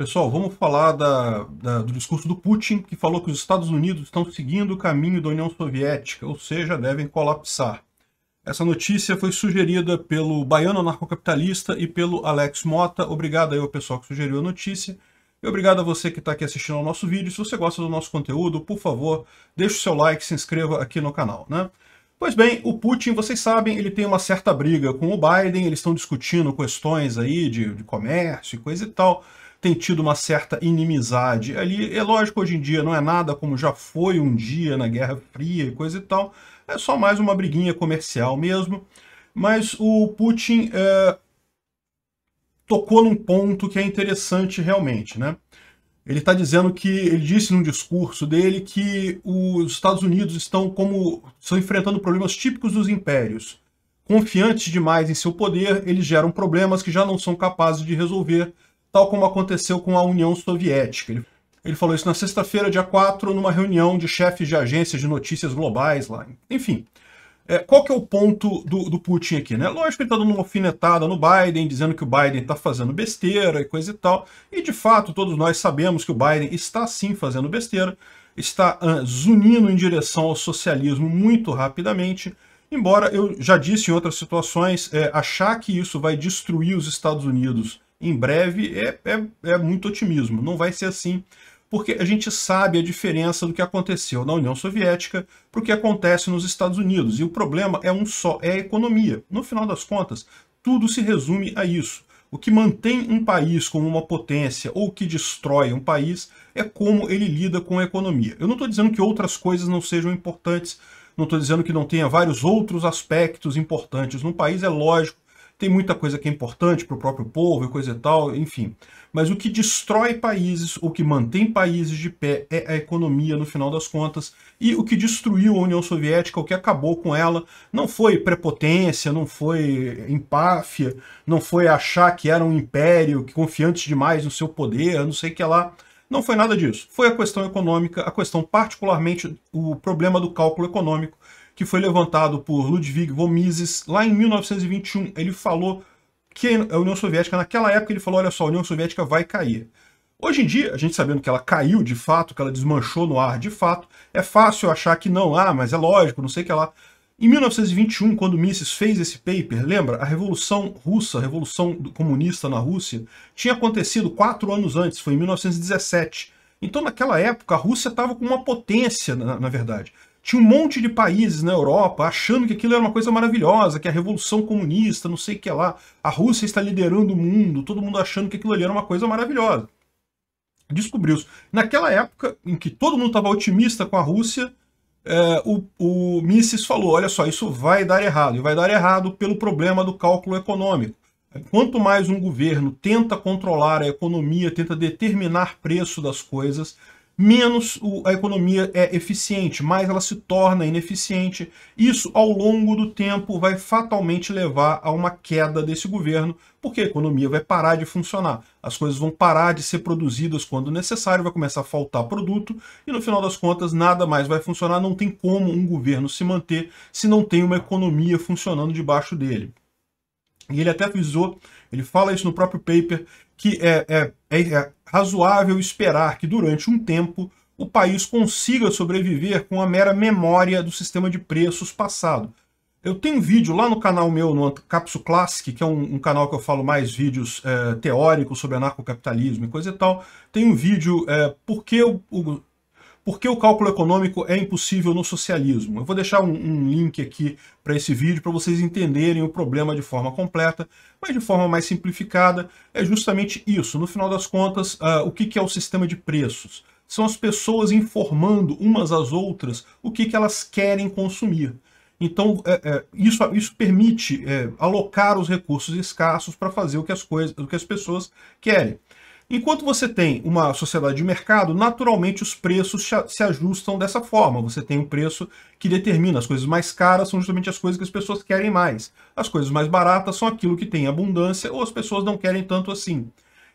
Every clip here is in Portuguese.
Pessoal, vamos falar da, da, do discurso do Putin, que falou que os Estados Unidos estão seguindo o caminho da União Soviética, ou seja, devem colapsar. Essa notícia foi sugerida pelo Baiano Anarcocapitalista e pelo Alex Mota. Obrigado aí ao pessoal que sugeriu a notícia. E obrigado a você que está aqui assistindo ao nosso vídeo. Se você gosta do nosso conteúdo, por favor, deixe o seu like, se inscreva aqui no canal, né? Pois bem, o Putin, vocês sabem, ele tem uma certa briga com o Biden, eles estão discutindo questões aí de, de comércio e coisa e tal tem tido uma certa inimizade ali. É lógico, hoje em dia não é nada como já foi um dia na Guerra Fria e coisa e tal. É só mais uma briguinha comercial mesmo. Mas o Putin é, tocou num ponto que é interessante realmente, né? Ele está dizendo que, ele disse num discurso dele que os Estados Unidos estão como estão enfrentando problemas típicos dos impérios. Confiantes demais em seu poder, eles geram problemas que já não são capazes de resolver, tal como aconteceu com a União Soviética. Ele, ele falou isso na sexta-feira, dia 4, numa reunião de chefes de agências de notícias globais lá. Enfim, é, qual que é o ponto do, do Putin aqui? Né? Lógico que ele está dando uma alfinetada no Biden, dizendo que o Biden está fazendo besteira e coisa e tal. E, de fato, todos nós sabemos que o Biden está, sim, fazendo besteira está uh, zunindo em direção ao socialismo muito rapidamente, embora eu já disse em outras situações, é, achar que isso vai destruir os Estados Unidos em breve é, é, é muito otimismo. Não vai ser assim, porque a gente sabe a diferença do que aconteceu na União Soviética para o que acontece nos Estados Unidos. E o problema é um só, é a economia. No final das contas, tudo se resume a isso. O que mantém um país como uma potência ou que destrói um país é como ele lida com a economia. Eu não estou dizendo que outras coisas não sejam importantes, não estou dizendo que não tenha vários outros aspectos importantes no país, é lógico tem muita coisa que é importante para o próprio povo e coisa e tal, enfim. Mas o que destrói países, o que mantém países de pé é a economia no final das contas. E o que destruiu a União Soviética, o que acabou com ela, não foi prepotência, não foi empáfia, não foi achar que era um império, que confiante demais no seu poder, não sei o que lá. Não foi nada disso. Foi a questão econômica, a questão particularmente o problema do cálculo econômico, que foi levantado por Ludwig von Mises lá em 1921. Ele falou que a União Soviética, naquela época, ele falou, olha só, a União Soviética vai cair. Hoje em dia, a gente sabendo que ela caiu de fato, que ela desmanchou no ar de fato, é fácil achar que não, ah, mas é lógico, não sei o que lá. Em 1921, quando Mises fez esse paper, lembra? A Revolução Russa, a Revolução Comunista na Rússia, tinha acontecido quatro anos antes, foi em 1917. Então, naquela época, a Rússia estava com uma potência, na, na verdade. Tinha um monte de países na Europa achando que aquilo era uma coisa maravilhosa, que a Revolução Comunista, não sei o que lá, a Rússia está liderando o mundo, todo mundo achando que aquilo ali era uma coisa maravilhosa. Descobriu-se. Naquela época em que todo mundo estava otimista com a Rússia, é, o, o Mises falou, olha só, isso vai dar errado, e vai dar errado pelo problema do cálculo econômico. Quanto mais um governo tenta controlar a economia, tenta determinar preço das coisas, menos a economia é eficiente, mais ela se torna ineficiente. Isso, ao longo do tempo, vai fatalmente levar a uma queda desse governo, porque a economia vai parar de funcionar. As coisas vão parar de ser produzidas quando necessário, vai começar a faltar produto e, no final das contas, nada mais vai funcionar. Não tem como um governo se manter se não tem uma economia funcionando debaixo dele. E ele até avisou. ele fala isso no próprio paper, que é, é, é, é razoável esperar que durante um tempo o país consiga sobreviver com a mera memória do sistema de preços passado. Eu tenho um vídeo lá no canal meu, no Capsu Classic, que é um, um, canal que eu falo mais vídeos é, teóricos sobre anarcocapitalismo e coisa e tal. Tem um vídeo é, eh, porque o, o, por que o cálculo econômico é impossível no socialismo? Eu vou deixar um, um link aqui para esse vídeo para vocês entenderem o problema de forma completa, mas de forma mais simplificada, é justamente isso. No final das contas, uh, o que, que, é o sistema de preços? São as pessoas informando umas às outras o que, que elas querem consumir. Então, é, é, isso, isso permite é, alocar os recursos escassos para fazer o que, as coisas, o que as pessoas querem. Enquanto você tem uma sociedade de mercado, naturalmente os preços se ajustam dessa forma. Você tem um preço que determina. As coisas mais caras são justamente as coisas que as pessoas querem mais. As coisas mais baratas são aquilo que tem abundância ou as pessoas não querem tanto assim.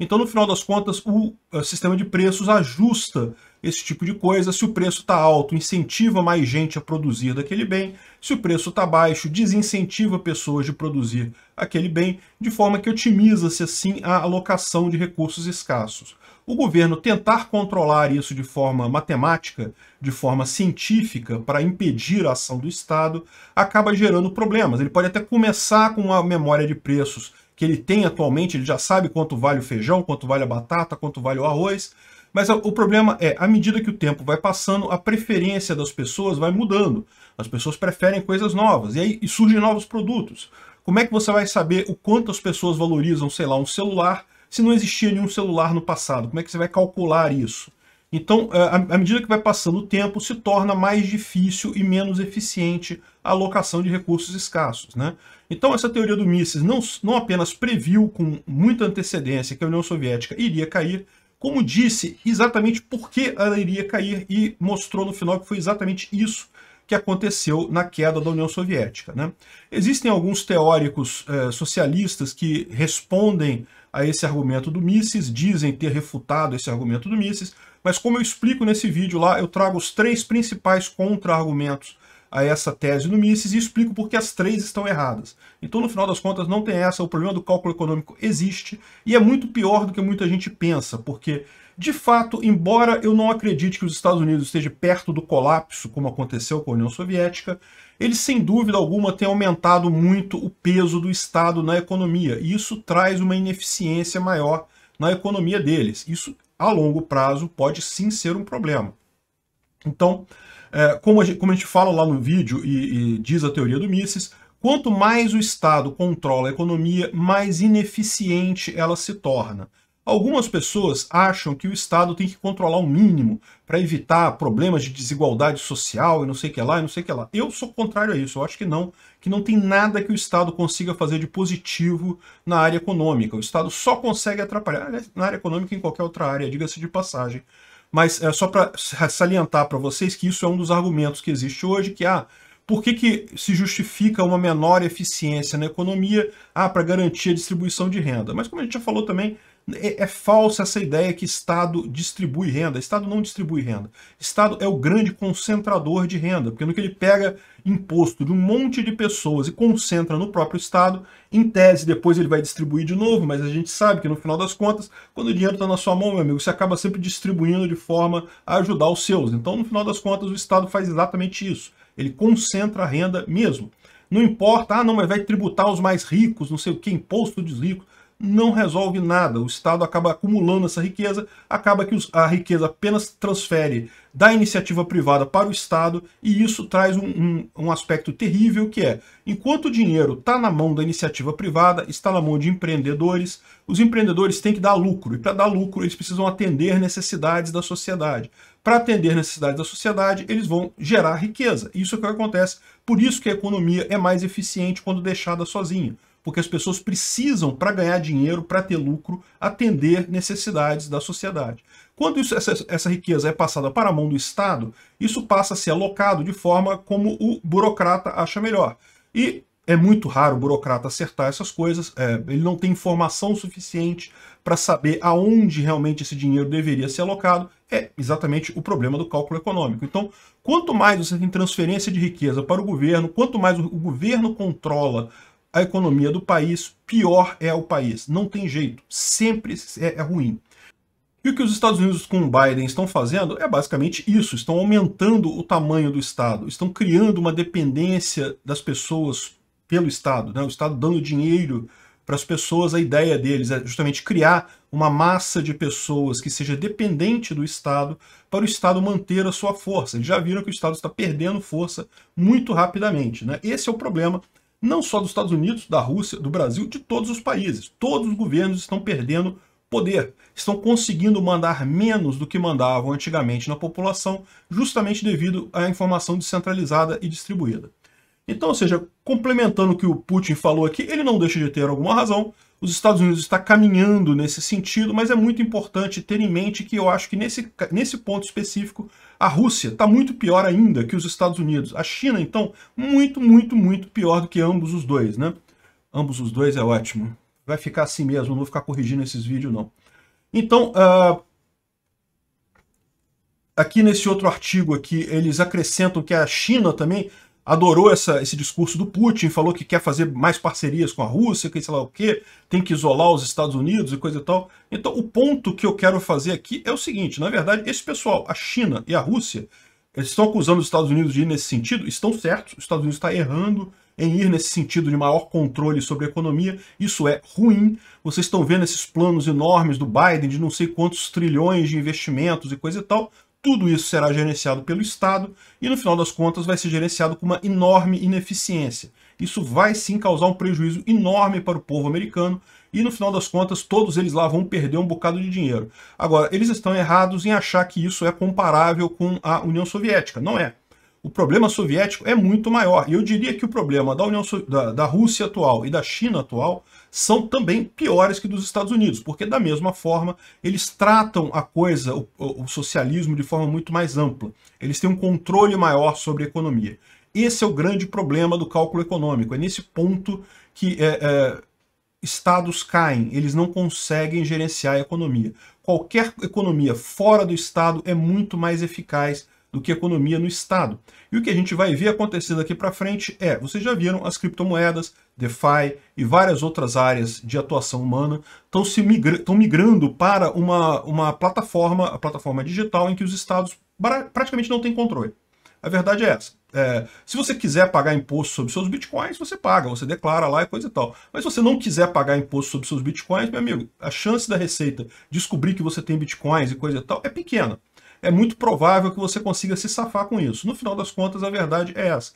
Então, no final das contas, o eh, sistema de preços ajusta esse tipo de coisa. Se o preço está alto, incentiva mais gente a produzir daquele bem. Se o preço está baixo, desincentiva pessoas de produzir aquele bem, de forma que otimiza-se assim a alocação de recursos escassos. O governo tentar controlar isso de forma matemática, de forma científica, para impedir a ação do Estado, acaba gerando problemas. Ele pode até começar com uma memória de preços que ele tem atualmente, ele já sabe quanto vale o feijão, quanto vale a batata, quanto vale o arroz. Mas o problema é, à medida que o tempo vai passando, a preferência das pessoas vai mudando. As pessoas preferem coisas novas e aí e surgem novos produtos. Como é que você vai saber o quanto as pessoas valorizam, sei lá, um celular, se não existia nenhum celular no passado? Como é que você vai calcular isso? Então, é, à medida que vai passando o tempo, se torna mais difícil e menos eficiente a alocação de recursos escassos. Né? Então, essa teoria do Mises não, não apenas previu com muita antecedência que a União Soviética iria cair, como disse exatamente por que ela iria cair e mostrou no final que foi exatamente isso que aconteceu na queda da União Soviética. Né? Existem alguns teóricos eh, socialistas que respondem a esse argumento do Mises, dizem ter refutado esse argumento do Mises, mas como eu explico nesse vídeo lá, eu trago os três principais contra-argumentos a essa tese do Mises e explico por que as três estão erradas. Então, no final das contas, não tem essa, o problema do cálculo econômico existe e é muito pior do que muita gente pensa, porque de fato, embora eu não acredite que os Estados Unidos esteja perto do colapso, como aconteceu com a União Soviética, ele sem dúvida alguma tem aumentado muito o peso do Estado na economia, e isso traz uma ineficiência maior na economia deles. Isso, a longo prazo, pode sim ser um problema. Então, é, como, a gente, como a gente fala lá no vídeo e, e diz a teoria do Mises, quanto mais o Estado controla a economia, mais ineficiente ela se torna. Algumas pessoas acham que o Estado tem que controlar o mínimo para evitar problemas de desigualdade social e não sei o que lá, e não sei o que lá. Eu sou contrário a isso, eu acho que não, que não tem nada que o Estado consiga fazer de positivo na área econômica. O Estado só consegue atrapalhar na área econômica e em qualquer outra área, diga-se de passagem. Mas é só para salientar para vocês que isso é um dos argumentos que existe hoje, que ah, por que, que se justifica uma menor eficiência na economia? Ah, para garantir a distribuição de renda. Mas como a gente já falou também, é, é falsa essa ideia que Estado distribui renda. Estado não distribui renda. Estado é o grande concentrador de renda, porque no que ele pega imposto de um monte de pessoas e concentra no próprio Estado, em tese depois ele vai distribuir de novo, mas a gente sabe que no final das contas, quando o dinheiro está na sua mão, meu amigo, você acaba sempre distribuindo de forma a ajudar os seus. Então, no final das contas, o Estado faz exatamente isso. Ele concentra a renda mesmo. Não importa, ah, não, mas vai tributar os mais ricos, não sei o que, imposto dos ricos não resolve nada. O Estado acaba acumulando essa riqueza, acaba que a riqueza apenas transfere da iniciativa privada para o Estado, e isso traz um, um, um aspecto terrível que é, enquanto o dinheiro está na mão da iniciativa privada, está na mão de empreendedores, os empreendedores têm que dar lucro, e para dar lucro eles precisam atender necessidades da sociedade. Para atender necessidades da sociedade, eles vão gerar riqueza. Isso é o que acontece. Por isso que a economia é mais eficiente quando deixada sozinha porque as pessoas precisam, para ganhar dinheiro, para ter lucro, atender necessidades da sociedade. Quando isso, essa, essa, riqueza é passada para a mão do Estado, isso passa a ser alocado de forma como o burocrata acha melhor. E é muito raro o burocrata acertar essas coisas, é, ele não tem informação suficiente para saber aonde realmente esse dinheiro deveria ser alocado, é exatamente o problema do cálculo econômico. Então, quanto mais você tem transferência de riqueza para o governo, quanto mais o governo controla a economia do país, pior é o país. Não tem jeito, sempre é, é, ruim. E o que os Estados Unidos com o Biden estão fazendo é basicamente isso: estão aumentando o tamanho do Estado, estão criando uma dependência das pessoas pelo Estado, né? o Estado dando dinheiro para as pessoas. A ideia deles é justamente criar uma massa de pessoas que seja dependente do Estado para o Estado manter a sua força. Eles já viram que o Estado está perdendo força muito rapidamente. Né? Esse é o problema não só dos Estados Unidos, da Rússia, do Brasil, de todos os países. Todos os governos estão perdendo poder, estão conseguindo mandar menos do que mandavam antigamente na população, justamente devido à informação descentralizada e distribuída. Então, ou seja, complementando o que o Putin falou aqui, ele não deixa de ter alguma razão, os Estados Unidos está caminhando nesse sentido, mas é muito importante ter em mente que eu acho que nesse, nesse ponto específico a Rússia está muito pior ainda que os Estados Unidos. A China, então, muito, muito, muito pior do que ambos os dois, né? Ambos os dois é ótimo. Vai ficar assim mesmo, não vou ficar corrigindo esses vídeos, não. Então, uh, aqui nesse outro artigo aqui, eles acrescentam que a China também adorou essa, esse discurso do Putin, falou que quer fazer mais parcerias com a Rússia, que sei lá o quê, tem que isolar os Estados Unidos e coisa e tal. Então, o ponto que eu quero fazer aqui é o seguinte, na verdade, esse pessoal, a China e a Rússia, eles estão acusando os Estados Unidos de ir nesse sentido, estão certos, os Estados Unidos estão tá errando em ir nesse sentido de maior controle sobre a economia, isso é ruim. Vocês estão vendo esses planos enormes do Biden de não sei quantos trilhões de investimentos e coisa e tal. Tudo isso será gerenciado pelo Estado e, no final das contas, vai ser gerenciado com uma enorme ineficiência. Isso vai sim causar um prejuízo enorme para o povo americano e, no final das contas, todos eles lá vão perder um bocado de dinheiro. Agora, eles estão errados em achar que isso é comparável com a União Soviética. Não é o problema soviético é muito maior. E eu diria que o problema da, União da, da Rússia atual e da China atual são também piores que dos Estados Unidos, porque da mesma forma eles tratam a coisa, o, o socialismo, de forma muito mais ampla. Eles têm um controle maior sobre a economia. Esse é o grande problema do cálculo econômico. É nesse ponto que é, é, estados caem, eles não conseguem gerenciar a economia. Qualquer economia fora do estado é muito mais eficaz do que economia no Estado. E o que a gente vai ver acontecendo aqui para frente é, vocês já viram as criptomoedas, DeFi e várias outras áreas de atuação humana estão migra migrando para uma, uma plataforma, a plataforma digital, em que os Estados praticamente não têm controle. A verdade é essa. É, se você quiser pagar imposto sobre seus bitcoins, você paga, você declara lá e coisa e tal. Mas se você não quiser pagar imposto sobre seus bitcoins, meu amigo, a chance da receita descobrir que você tem bitcoins e coisa e tal é pequena é muito provável que você consiga se safar com isso. No final das contas, a verdade é essa.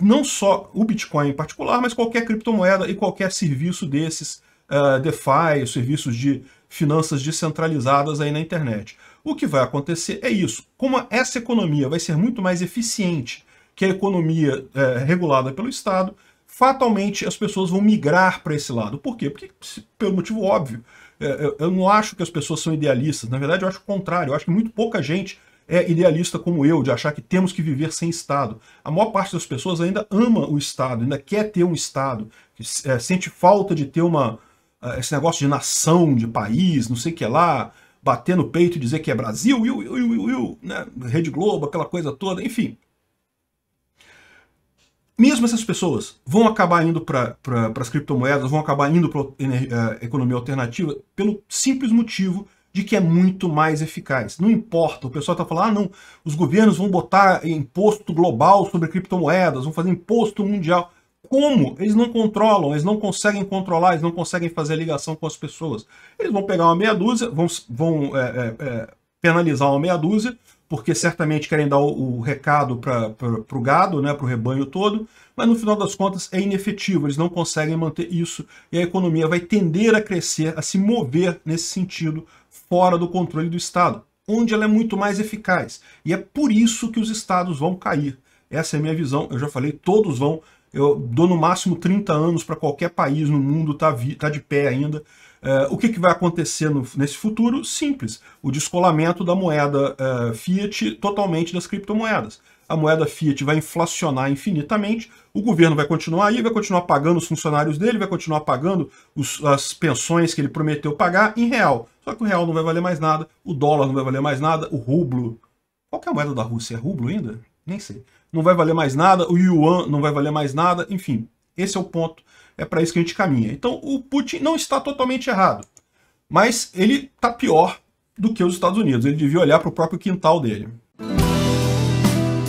Não só o Bitcoin em particular, mas qualquer criptomoeda e qualquer serviço desses, uh, DeFi, serviços de finanças descentralizadas aí na internet. O que vai acontecer é isso. Como essa economia vai ser muito mais eficiente que a economia eh, regulada pelo Estado, fatalmente as pessoas vão migrar para esse lado. Por quê? Porque, pelo motivo óbvio, é, eu, eu não acho que as pessoas são idealistas. Na verdade, eu acho o contrário. Eu acho que muito pouca gente é idealista como eu, de achar que temos que viver sem Estado. A maior parte das pessoas ainda ama o Estado, ainda quer ter um Estado, que, é, sente falta de ter uma é, esse negócio de nação, de país, não sei o que lá, bater no peito e dizer que é Brasil, iu, iu, né? Rede Globo, aquela coisa toda, enfim mesmo essas pessoas vão acabar indo para pra, as criptomoedas, vão acabar indo para a eh, economia alternativa pelo simples motivo de que é muito mais eficaz. Não importa, o pessoal está falando, ah, não, os governos vão botar imposto global sobre criptomoedas, vão fazer imposto mundial. Como? Eles não controlam, eles não conseguem controlar, eles não conseguem fazer a ligação com as pessoas. Eles vão pegar uma meia dúzia, vão, vão é, é, penalizar uma meia dúzia, porque certamente querem dar o, o recado para o gado, né, para o rebanho todo, mas no final das contas é inefetivo, eles não conseguem manter isso e a economia vai tender a crescer, a se mover nesse sentido, fora do controle do Estado, onde ela é muito mais eficaz. E é por isso que os Estados vão cair. Essa é a minha visão, eu já falei, todos vão eu dou no máximo 30 anos para qualquer país no mundo estar tá, tá de pé ainda. É, o que, que, vai acontecer no, nesse futuro? Simples, o descolamento da moeda é, fiat totalmente das criptomoedas. A moeda fiat vai inflacionar infinitamente, o governo vai continuar aí, vai continuar pagando os funcionários dele, vai continuar pagando os, as pensões que ele prometeu pagar em real. Só que o real não vai valer mais nada, o dólar não vai valer mais nada, o rublo. Qual que é a moeda da Rússia? É rublo ainda? nem sei. Não vai valer mais nada, o yuan não vai valer mais nada, enfim. Esse é o ponto, é para isso que a gente caminha. Então o Putin não está totalmente errado, mas ele está pior do que os Estados Unidos. Ele devia olhar para o próprio quintal dele.